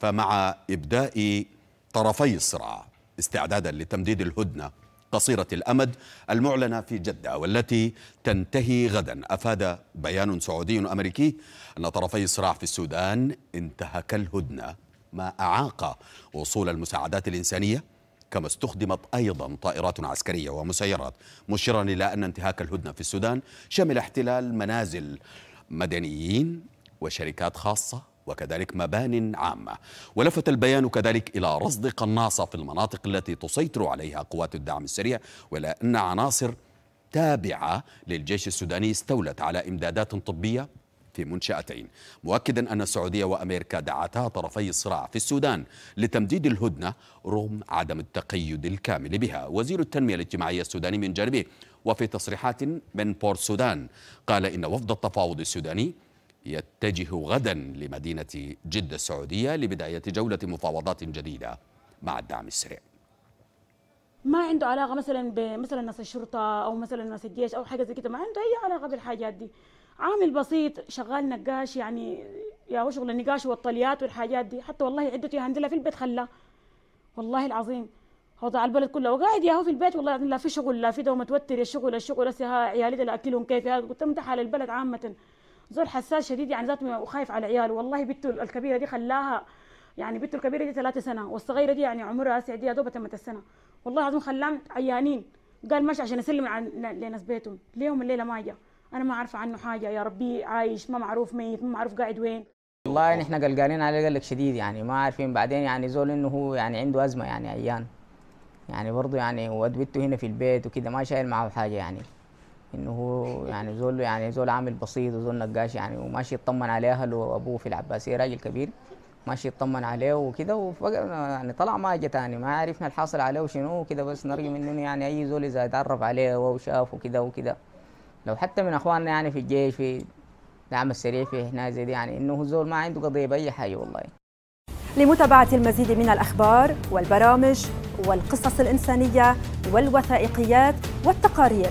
فمع إبداء طرفي الصراع استعدادا لتمديد الهدنة قصيرة الأمد المعلنة في جدة والتي تنتهي غدا أفاد بيان سعودي أمريكي أن طرفي الصراع في السودان انتهك الهدنة ما أعاق وصول المساعدات الإنسانية كما استخدمت أيضا طائرات عسكرية ومسيرات مشيرا إلى أن انتهاك الهدنة في السودان شمل احتلال منازل مدنيين وشركات خاصة وكذلك مبان عامة ولفت البيان كذلك إلى رصد قناصة في المناطق التي تسيطر عليها قوات الدعم السريع ولا أن عناصر تابعة للجيش السوداني استولت على إمدادات طبية في منشأتين مؤكدا أن السعودية وأمريكا دعتا طرفي الصراع في السودان لتمديد الهدنة رغم عدم التقيد الكامل بها وزير التنمية الاجتماعية السوداني من جانبه وفي تصريحات من بورت السودان قال إن وفد التفاوض السوداني يتجه غدا لمدينة جدة السعودية لبداية جولة مفاوضات جديدة مع الدعم السريع ما عنده علاقه مثلا بمثلا ناس الشرطه او مثلا ناس الجيش او حاجه زي كده ما عنده اي علاقه بالحاجات دي عامل بسيط شغال نقاش يعني يا هو شغل النقاش والطليات والحاجات دي حتى والله عدته هندلة في البيت خلاه والله العظيم وضع البلد كله وقاعد يا هو في البيت والله لا في شغل لا في دوم متوتر الشغل الشغل هسه عيالي ده اكلهم كيف قلت لهم ده حال البلد عامه زول حساس شديد يعني ذاته وخايف على عياله والله بنته الكبيره دي خلاها يعني بنته الكبيره دي ثلاثة سنه والصغيره دي يعني عمرها هسه دي يا دوب تمت السنه والله العظيم خلاهم عيانين قال مش عشان اسلم على لناس بيتهم ليهم الليله ما اجى انا ما عارفه عنه حاجه يا ربي عايش ما معروف ميت ما معروف قاعد وين والله يعني قلقانين عليه قلق شديد يعني ما عارفين بعدين يعني زول انه هو يعني عنده ازمه يعني عيان يعني برضه يعني ودوته هنا في البيت وكده ما شايل معه حاجه يعني انه هو يعني زول يعني زول عامل بسيط وزول نقاش يعني وماشي يطمن على اهله وابوه في العباسيه راجل كبير ماشي يطمن عليه وكذا وفجأة يعني طلع ما اجى ثاني ما عرفنا الحاصل عليه وشنو وكذا بس نرجو منه يعني اي زول اذا اتعرف عليه وشاف وكذا وكذا لو حتى من اخواننا يعني في الجيش في الدعم السريع في هنا زي دي يعني انه زول ما عنده قضيه باي حاجه والله لمتابعة المزيد من الأخبار والبرامج والقصص الإنسانية والوثائقيات والتقارير